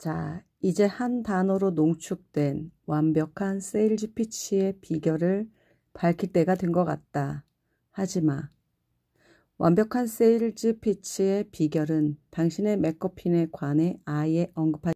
자, 이제 한 단어로 농축된 완벽한 세일즈 피치의 비결을 밝힐 때가 된 것 같다. 하지마. 완벽한 세일즈 피치의 비결은 당신의 맥커핀에 관해 아예 언급하지